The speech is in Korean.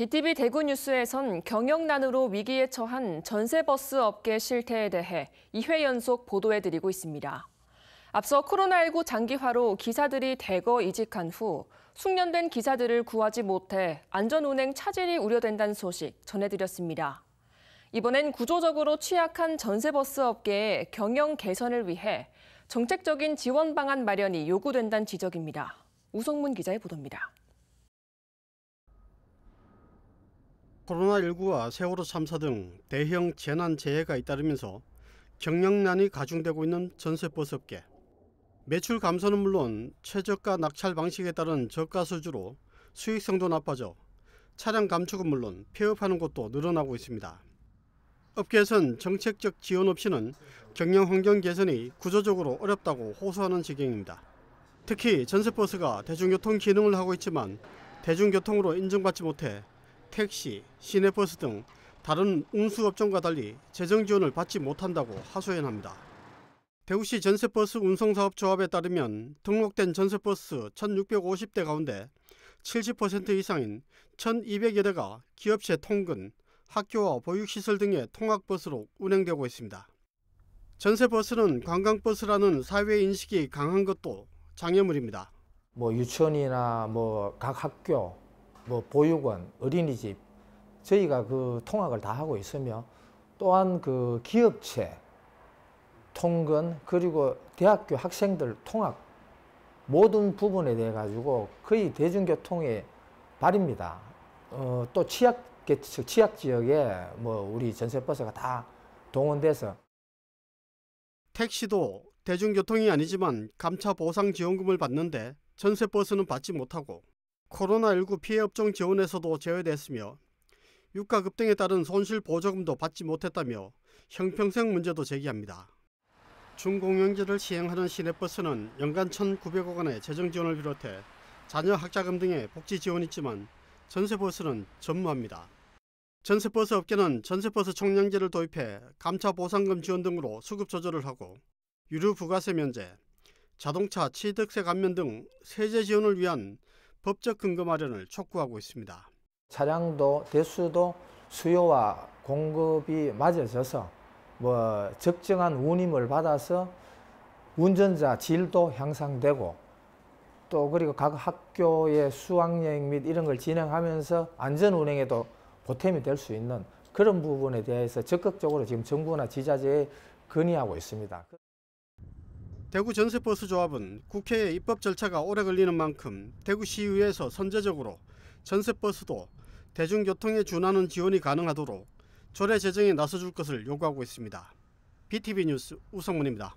BTV 대구 뉴스에선 경영난으로 위기에 처한 전세버스 업계 실태에 대해 2회 연속 보도해드리고 있습니다. 앞서 코로나19 장기화로 기사들이 대거 이직한 후 숙련된 기사들을 구하지 못해 안전운행 차질이 우려된다는 소식 전해드렸습니다. 이번엔 구조적으로 취약한 전세버스 업계의 경영 개선을 위해 정책적인 지원 방안 마련이 요구된다는 지적입니다. 우성문 기자의 보도입니다. 코로나19와 세월호 참사 등 대형 재난 재해가 잇따르면서 경영난이 가중되고 있는 전세버스 업계. 매출 감소는 물론 최저가 낙찰 방식에 따른 저가 수주로 수익성도 나빠져 차량 감축은 물론 폐업하는 곳도 늘어나고 있습니다. 업계에선 정책적 지원 없이는 경영 환경 개선이 구조적으로 어렵다고 호소하는 지경입니다. 특히 전세버스가 대중교통 기능을 하고 있지만 대중교통으로 인정받지 못해 택시, 시내버스 등 다른 운수업종과 달리 재정 지원을 받지 못한다고 하소연합니다. 대구시 전세버스 운송사업조합에 따르면 등록된 전세버스 1,650대 가운데 70% 이상인 1,200여 대가 기업체 통근, 학교와 보육시설 등의 통학버스로 운행되고 있습니다. 전세버스는 관광버스라는 사회 인식이 강한 것도 장애물입니다. 뭐 유치원이나 뭐 각 학교 뭐 보육원, 어린이집 저희가 그 통학을 다 하고 있으며 또한 그 기업체 통근 그리고 대학교 학생들 통학 모든 부분에 대해 가지고 거의 대중교통의 발입니다. 어, 또 취약 계층, 취약 지역에 뭐 우리 전세버스가 다 동원돼서 택시도 대중교통이 아니지만 감차 보상 지원금을 받는데 전세버스는 받지 못하고 코로나19 피해 업종 지원에서도 제외됐으며 유가 급등에 따른 손실 보조금도 받지 못했다며 형평성 문제도 제기합니다. 중공영제를 시행하는 시내버스는 연간 1,900억 원의 재정 지원을 비롯해 자녀 학자금 등의 복지 지원이 있지만 전세버스는 전무합니다. 전세버스 업계는 전세버스 총량제를 도입해 감차 보상금 지원 등으로 수급 조절을 하고 유류 부가세 면제, 자동차 취득세 감면 등 세제 지원을 위한 법적 근거 마련을 촉구하고 있습니다. 차량도 대수도 수요와 공급이 맞아져서 뭐 적정한 운임을 받아서 운전자 질도 향상되고 또 그리고 각 학교의 수학여행 및 이런 걸 진행하면서 안전 운행에도 보탬이 될 수 있는 그런 부분에 대해서 적극적으로 지금 정부나 지자체에 건의하고 있습니다. 대구 전세버스 조합은 국회의 입법 절차가 오래 걸리는 만큼 대구시의회에서 선제적으로 전세버스도 대중교통에 준하는 지원이 가능하도록 조례 제정에 나서줄 것을 요구하고 있습니다. BTV 뉴스 우성문입니다.